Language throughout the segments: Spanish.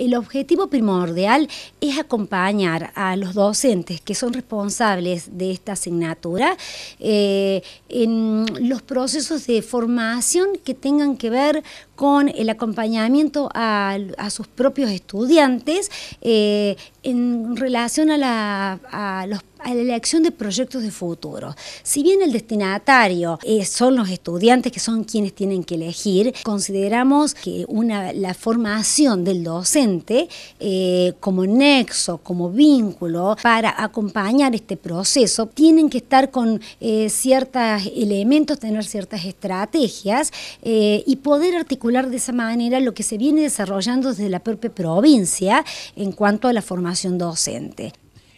El objetivo primordial es acompañar a los docentes que son responsables de esta asignatura eh, en los procesos de formación que tengan que ver con el acompañamiento a, sus propios estudiantes eh, en relación a, la, a los a la elección de proyectos de futuro. Si bien el destinatario eh, son los estudiantes que son quienes tienen que elegir, consideramos que la formación del docente eh, como nexo, como vínculo para acompañar este proceso, tienen que estar con eh, ciertos elementos, tener ciertas estrategias y poder articular de esa manera lo que se viene desarrollando desde la propia provincia en cuanto a la formación docente.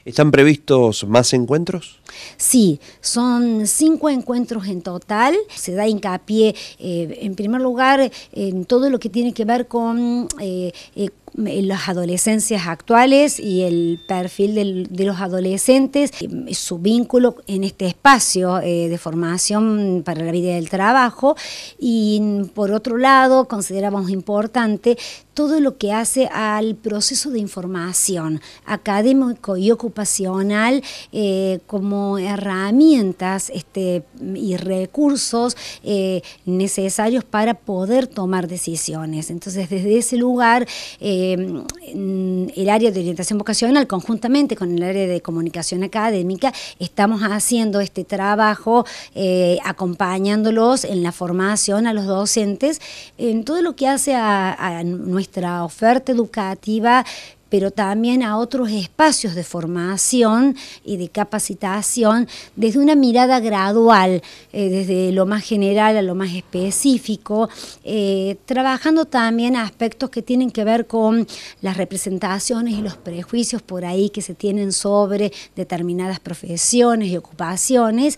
¿Están previstos más encuentros? Sí, son cinco encuentros en total. Se da hincapié, eh, en primer lugar, en todo lo que tiene que ver con eh, eh, las adolescencias actuales y el perfil de los adolescentes, eh, su vínculo en este espacio eh, de formación para la vida del trabajo y por otro lado consideramos importante todo lo que hace al proceso de información académico y ocupacional eh, como herramientas este, y recursos necesarios para poder tomar decisiones. Entonces desde ese lugar... Eh, el área de orientación vocacional, conjuntamente con el área de comunicación académica, estamos haciendo este trabajo eh, acompañándolos en la formación a los docentes, en todo lo que hace a nuestra oferta educativa pero también a otros espacios de formación y de capacitación desde una mirada gradual, eh, desde lo más general a lo más específico, eh, trabajando también aspectos que tienen que ver con las representaciones y los prejuicios por ahí que se tienen sobre determinadas profesiones y ocupaciones,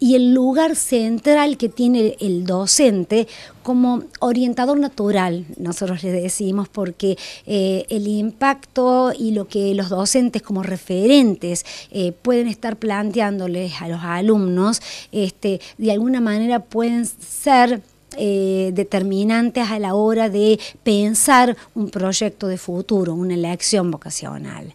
y el lugar central que tiene el docente como orientador natural, nosotros le decimos, porque eh, el impacto y lo que los docentes como referentes eh, pueden estar planteándoles a los alumnos, este, de alguna manera pueden ser eh, determinantes a la hora de pensar un proyecto de futuro, una elección vocacional.